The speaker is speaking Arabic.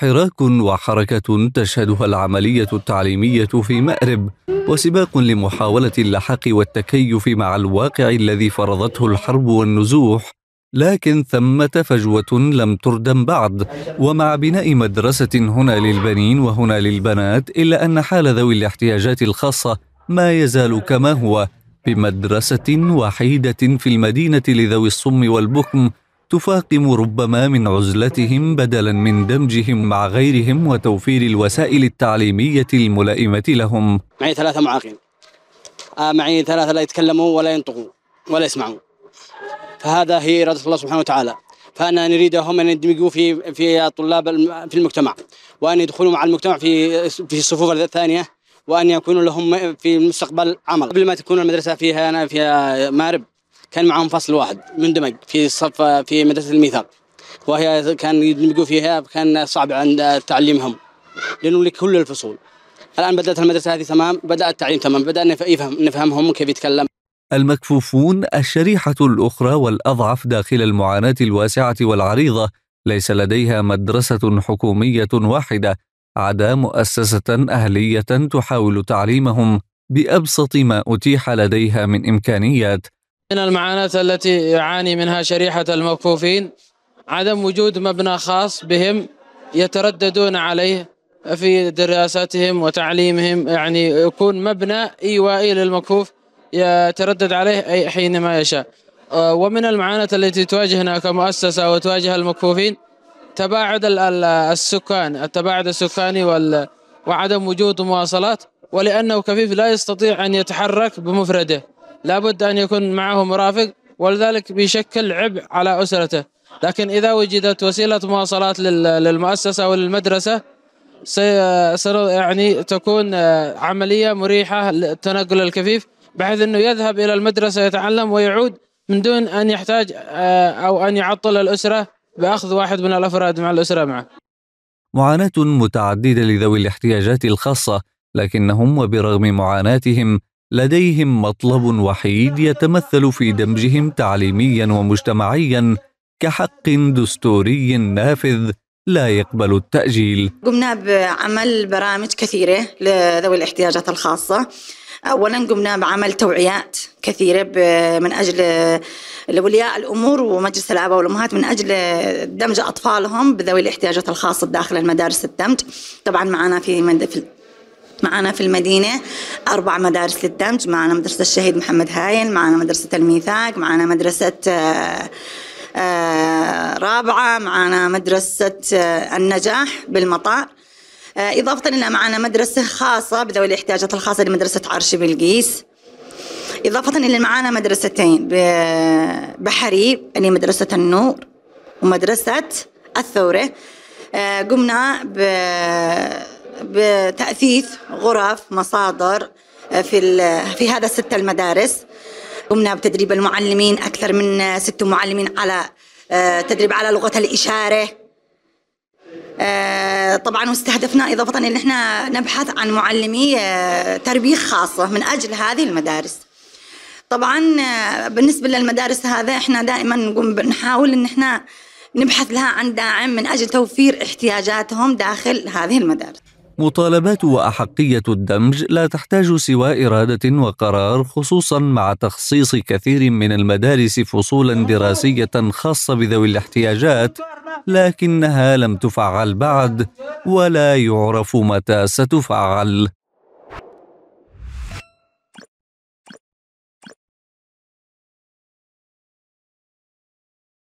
حراك وحركة تشهدها العملية التعليمية في مأرب وسباق لمحاولة اللحاق والتكيف مع الواقع الذي فرضته الحرب والنزوح لكن ثمة فجوة لم تردم بعد ومع بناء مدرسة هنا للبنين وهنا للبنات إلا أن حال ذوي الاحتياجات الخاصة ما يزال كما هو بمدرسة وحيدة في المدينة لذوي الصم والبكم تفاقم ربما من عزلتهم بدلا من دمجهم مع غيرهم وتوفير الوسائل التعليمية الملائمة لهم معي ثلاثة معاقين آه، معي ثلاثة لا يتكلموا ولا ينطقوا ولا يسمعوا فهذا هي إرادة الله سبحانه وتعالى فأنا نريدهم أن يندمجوا في في طلاب في المجتمع وأن يدخلوا مع المجتمع في في الصفوف الثانية وأن يكون لهم في المستقبل عمل قبل ما تكون المدرسة فيها أنا فيها مارب كان معهم فصل واحد مندمج في صف في مدرسه الميثاق وهي كان يدمجوا فيها كان صعب عند تعليمهم لانه لكل الفصول الان بدات المدرسه هذه تمام بدا التعليم تمام بدانا يفهم نفهمهم كيف يتكلم المكفوفون الشريحه الاخرى والاضعف داخل المعاناه الواسعه والعريضه ليس لديها مدرسه حكوميه واحده عدا مؤسسه اهليه تحاول تعليمهم بابسط ما اتيح لديها من امكانيات من المعاناة التي يعاني منها شريحة المكفوفين عدم وجود مبنى خاص بهم يترددون عليه في دراساتهم وتعليمهم يعني يكون مبنى إيوائي للمكفوف يتردد عليه أي حينما يشاء ومن المعاناة التي تواجهنا كمؤسسة وتواجه المكفوفين تباعد السكان التباعد السكاني وال وعدم وجود مواصلات ولأنه كفيف لا يستطيع أن يتحرك بمفرده لابد أن يكون معه مرافق ولذلك بيشكل عبء على أسرته لكن إذا وجدت وسيلة مواصلات للمؤسسة أو للمدرسة يعني تكون آه، عملية مريحة للتنقل الكفيف بحيث أنه يذهب إلى المدرسة يتعلم ويعود من دون أن يحتاج آه، أو أن يعطل الأسرة بأخذ واحد من الأفراد مع الأسرة معه معاناة متعددة لذوي الاحتياجات الخاصة لكنهم وبرغم معاناتهم لديهم مطلب وحيد يتمثل في دمجهم تعليميا ومجتمعيا كحق دستوري نافذ لا يقبل التأجيل قمنا بعمل برامج كثيرة لذوي الاحتياجات الخاصة أولا قمنا بعمل توعيات كثيرة من أجل أولياء الأمور ومجلس الآباء والأمهات من أجل دمج أطفالهم بذوي الاحتياجات الخاصة داخل المدارس الدمج طبعا معنا في معنا في المدينة أربع مدارس للدمج معنا مدرسة الشهيد محمد هايل معنا مدرسة الميثاق معنا مدرسة آه، آه، رابعة معنا مدرسة آه، النجاح بالمطار إضافة إلى معنا مدرسة خاصة بذوي الاحتياجات الخاصة لمدرسة عرش بلقيس إضافة إلى معنا مدرستين بحريب اللي يعني مدرسة النور ومدرسة الثورة قمنا بتأثيث غرف مصادر آه، في في هذا الستة المدارس قمنا بتدريب المعلمين أكثر من ست معلمين على آه، تدريب على لغة الإشارة آه، طبعا واستهدفنا إضافة أن احنا نبحث عن معلمي تربية خاصة من أجل هذه المدارس طبعا بالنسبة للمدارس هذا احنا دائما نقوم بنحاول ان احنا نبحث لها عن داعم من أجل توفير احتياجاتهم داخل هذه المدارس مطالبات وأحقية الدمج لا تحتاج سوى إرادة وقرار خصوصا مع تخصيص كثير من المدارس فصولا دراسية خاصة بذوي الاحتياجات لكنها لم تفعل بعد ولا يعرف متى ستفعل